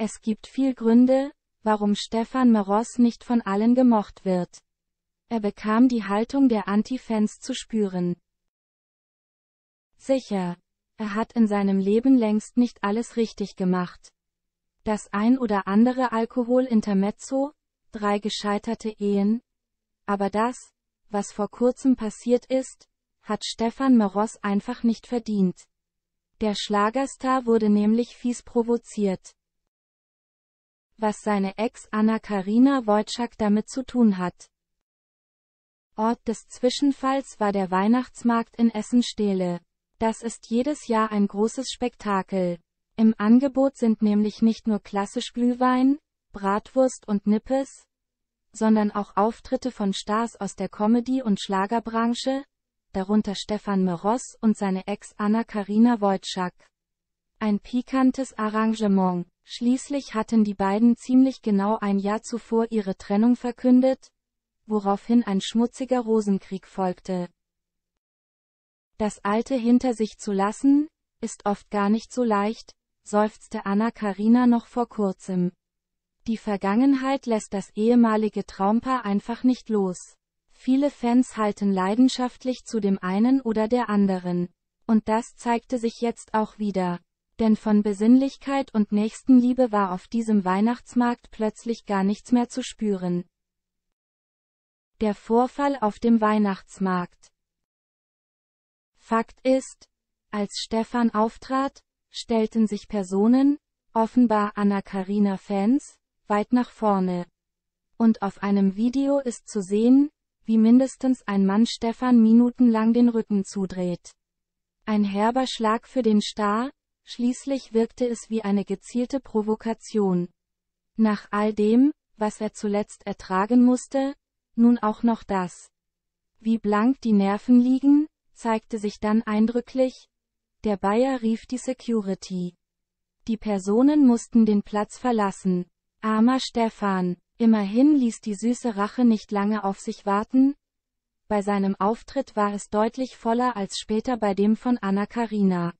Es gibt viel Gründe, warum Stefan Meros nicht von allen gemocht wird. Er bekam die Haltung der Anti-Fans zu spüren. Sicher. Er hat in seinem Leben längst nicht alles richtig gemacht. Das ein oder andere Alkohol-Intermezzo, drei gescheiterte Ehen. Aber das, was vor kurzem passiert ist, hat Stefan Meros einfach nicht verdient. Der Schlagerstar wurde nämlich fies provoziert was seine Ex Anna-Karina Wojcik damit zu tun hat. Ort des Zwischenfalls war der Weihnachtsmarkt in Essen-Stehle. Das ist jedes Jahr ein großes Spektakel. Im Angebot sind nämlich nicht nur klassisch Glühwein, Bratwurst und Nippes, sondern auch Auftritte von Stars aus der Comedy- und Schlagerbranche, darunter Stefan Meross und seine Ex Anna Karina Wojcik. Ein pikantes Arrangement. Schließlich hatten die beiden ziemlich genau ein Jahr zuvor ihre Trennung verkündet, woraufhin ein schmutziger Rosenkrieg folgte. Das Alte hinter sich zu lassen, ist oft gar nicht so leicht, seufzte Anna Karina noch vor kurzem. Die Vergangenheit lässt das ehemalige Traumpaar einfach nicht los. Viele Fans halten leidenschaftlich zu dem einen oder der anderen. Und das zeigte sich jetzt auch wieder denn von Besinnlichkeit und Nächstenliebe war auf diesem Weihnachtsmarkt plötzlich gar nichts mehr zu spüren. Der Vorfall auf dem Weihnachtsmarkt Fakt ist, als Stefan auftrat, stellten sich Personen, offenbar Anna-Karina-Fans, weit nach vorne. Und auf einem Video ist zu sehen, wie mindestens ein Mann Stefan minutenlang den Rücken zudreht. Ein herber Schlag für den Star, Schließlich wirkte es wie eine gezielte Provokation. Nach all dem, was er zuletzt ertragen musste, nun auch noch das. Wie blank die Nerven liegen, zeigte sich dann eindrücklich. Der Bayer rief die Security. Die Personen mussten den Platz verlassen. Armer Stefan, immerhin ließ die süße Rache nicht lange auf sich warten. Bei seinem Auftritt war es deutlich voller als später bei dem von Anna Karina.